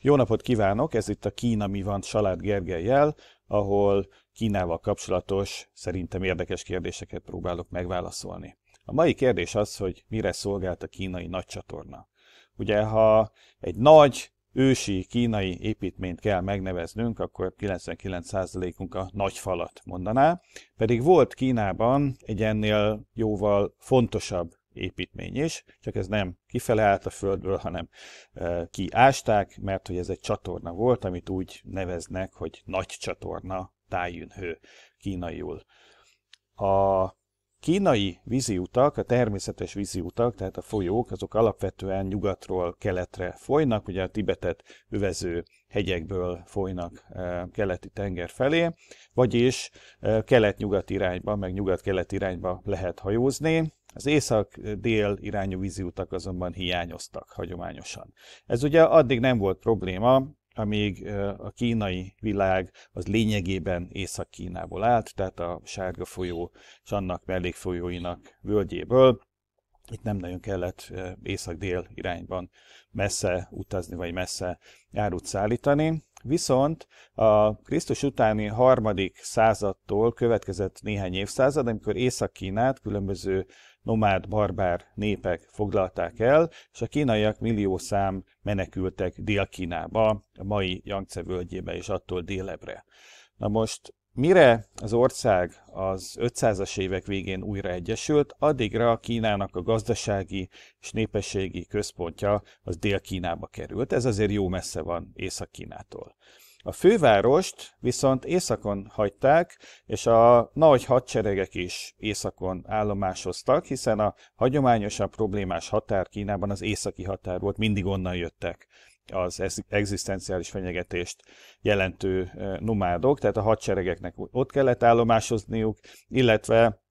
Jó napot kívánok! Ez itt a Kína mi van Salád Gergelyel, ahol Kínával kapcsolatos, szerintem érdekes kérdéseket próbálok megválaszolni. A mai kérdés az, hogy mire szolgált a kínai nagycsatorna. Ugye, ha egy nagy ősi kínai építményt kell megneveznünk, akkor 99%-unk a nagy falat mondaná, pedig volt Kínában egy ennél jóval fontosabb építmény is, csak ez nem kifele állt a földből, hanem e, kiásták, mert hogy ez egy csatorna volt, amit úgy neveznek, hogy nagy csatorna, tájűnhő kínaiul. A kínai víziutak, a természetes víziutak, tehát a folyók, azok alapvetően nyugatról keletre folynak, ugye a Tibetet övező hegyekből folynak e, keleti tenger felé, vagyis e, kelet-nyugat irányba, meg nyugat-kelet irányba lehet hajózni, az észak-dél irányú víziutak azonban hiányoztak hagyományosan. Ez ugye addig nem volt probléma, amíg a kínai világ az lényegében Észak-Kínából állt, tehát a Sárga folyó és annak mellékfolyóinak völgyéből, itt nem nagyon kellett észak-dél irányban messze utazni, vagy messze árut szállítani. Viszont a Krisztus utáni harmadik századtól következett néhány évszázad, amikor Észak-Kínát különböző nomád, barbár népek foglalták el, és a kínaiak millió szám menekültek Dél-Kínába, a mai Yangtze völgyébe és attól délebre. Na most Mire az ország az 500-as évek végén újra egyesült, addigra a Kínának a gazdasági és népességi központja az Dél-Kínába került, ez azért jó messze van Észak-Kínától. A fővárost viszont északon hagyták, és a nagy hadseregek is északon állomásoztak, hiszen a hagyományosan problémás határ Kínában az északi határ volt, mindig onnan jöttek az egzisztenciális fenyegetést jelentő eh, nomádok, tehát a hadseregeknek ott kellett állomásozniuk, illetve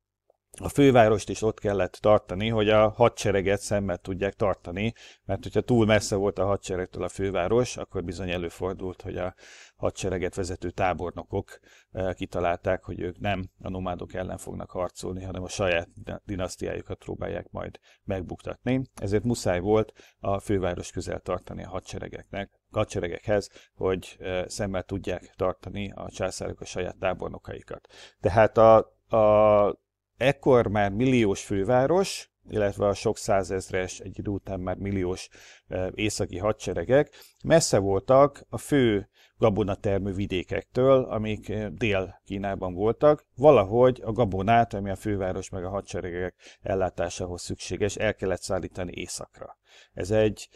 a fővárost is ott kellett tartani, hogy a hadsereget szemmel tudják tartani, mert hogyha túl messze volt a hadseregtől a főváros, akkor bizony előfordult, hogy a hadsereget vezető tábornokok eh, kitalálták, hogy ők nem a nomádok ellen fognak harcolni, hanem a saját dinasztiájukat próbálják majd megbuktatni. Ezért muszáj volt a főváros közel tartani a hadseregeknek, hadseregekhez, hogy eh, szemmel tudják tartani a császárok a saját tábornokaikat. Tehát a, a ekkor már milliós főváros, illetve a sok százezres, egy idő után már milliós eh, északi hadseregek messze voltak a fő gabonatermő vidékektől, amik eh, Dél-Kínában voltak, valahogy a gabonát, ami a főváros meg a hadseregek ellátásához szükséges, el kellett szállítani északra. Ez egy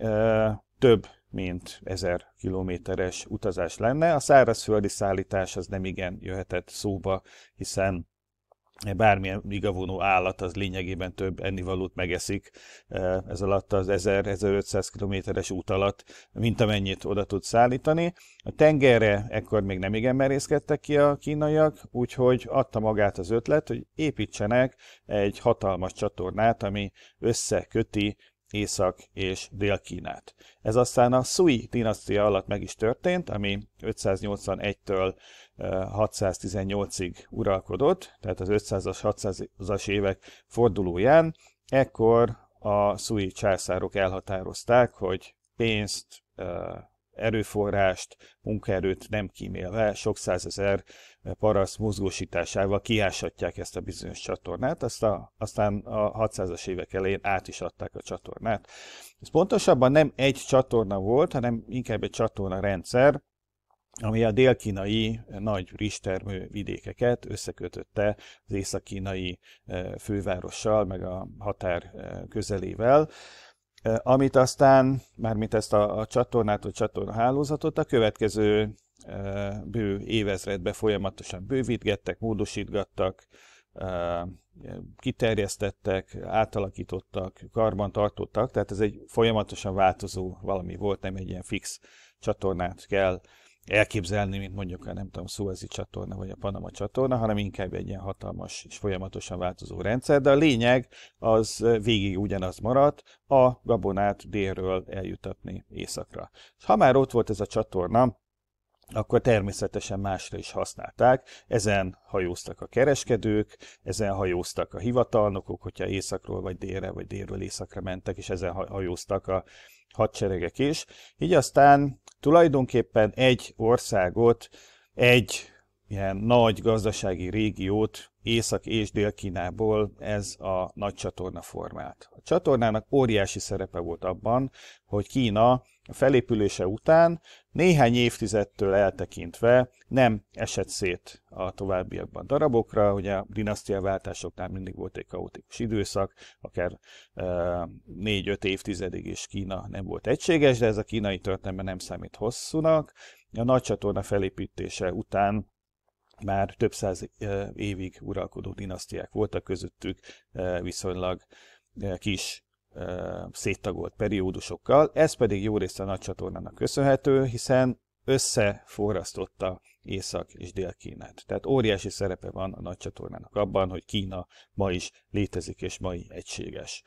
ö, eh, több mint ezer kilométeres utazás lenne. A szárazföldi szállítás az nem igen jöhetett szóba, hiszen bármilyen igavonó állat az lényegében több ennivalót megeszik eh, ez alatt az 1000-1500 kilométeres út alatt, mint amennyit oda tud szállítani. A tengerre ekkor még nem igen merészkedtek ki a kínaiak, úgyhogy adta magát az ötlet, hogy építsenek egy hatalmas csatornát, ami összeköti Észak és Dél-Kínát. Ez aztán a Sui dinasztia alatt meg is történt, ami 581-től 618-ig eh, uralkodott, tehát az 500-as, 600-as évek fordulóján. Ekkor a Sui császárok elhatározták, hogy pénzt, eh, erőforrást, munkaerőt nem kímélve sok százezer paraszt mozgósításával kiásatják ezt a bizonyos csatornát, azt a, aztán a 600-as évek elején át is adták a csatornát. Ez pontosabban nem egy csatorna volt, hanem inkább egy csatorna rendszer, ami a délkínai nagy ristermő vidékeket összekötötte az észak-kínai eh, fővárossal, meg a határ eh, közelével amit aztán, mármint ezt a, a csatornát, vagy csatorna hálózatot a következő bő évezredbe folyamatosan bővítgettek, módosítgattak, kiterjesztettek, átalakítottak, karbantartottak, tehát ez egy folyamatosan változó valami volt, nem egy ilyen fix csatornát kell elképzelni, mint mondjuk a hát nem tudom, Suezi csatorna vagy a Panama csatorna, hanem inkább egy ilyen hatalmas és folyamatosan változó rendszer, de a lényeg az végig ugyanaz maradt, a gabonát délről eljutatni északra. És ha már ott volt ez a csatorna, akkor természetesen másra is használták. Ezen hajóztak a kereskedők, ezen hajóztak a hivatalnokok, hogyha északról vagy délre, vagy délről északra mentek, és ezen hajóztak a hadseregek is. Így aztán tulajdonképpen egy országot egy ilyen nagy gazdasági régiót Észak- és Dél-Kínából ez a nagy csatorna formált. A csatornának óriási szerepe volt abban, hogy Kína a felépülése után néhány évtizedtől eltekintve nem esett szét a továbbiakban darabokra, ugye a dinasztiaváltásoknál mindig volt egy kaotikus időszak, akár e, 4-5 évtizedig is Kína nem volt egységes, de ez a kínai történelme nem számít hosszúnak. A nagy csatorna felépítése után már több száz évig uralkodó dinasztiák voltak közöttük viszonylag kis széttagolt periódusokkal. Ez pedig jó részt a nagy csatornának köszönhető, hiszen összeforrasztotta Észak és Dél-Kínát. Tehát óriási szerepe van a nagy csatornának abban, hogy Kína ma is létezik és mai egységes.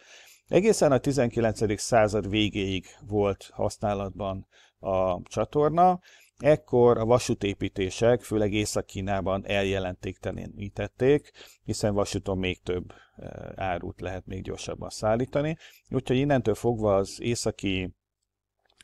Egészen a 19. század végéig volt használatban a csatorna, Ekkor a vasútépítések, főleg Észak-Kínában eljelentéktelenítették, hiszen vasúton még több e, árut lehet még gyorsabban szállítani. Úgyhogy innentől fogva az északi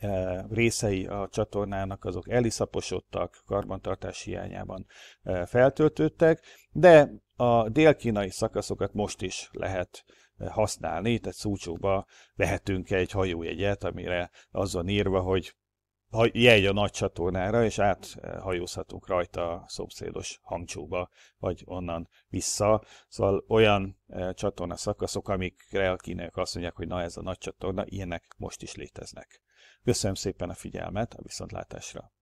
e, részei a csatornának azok eliszaposodtak, karbantartás hiányában e, feltöltöttek, de a dél-kínai szakaszokat most is lehet használni, tehát Szúcsóba vehetünk egy hajójegyet, amire az van írva, hogy jegy a nagy csatornára, és áthajózhatunk eh, rajta a szomszédos hangcsóba, vagy onnan vissza. Szóval olyan eh, csatorna szakaszok, amikre a kínaiak azt mondják, hogy na ez a nagy csatorna, ilyenek most is léteznek. Köszönöm szépen a figyelmet, a viszontlátásra!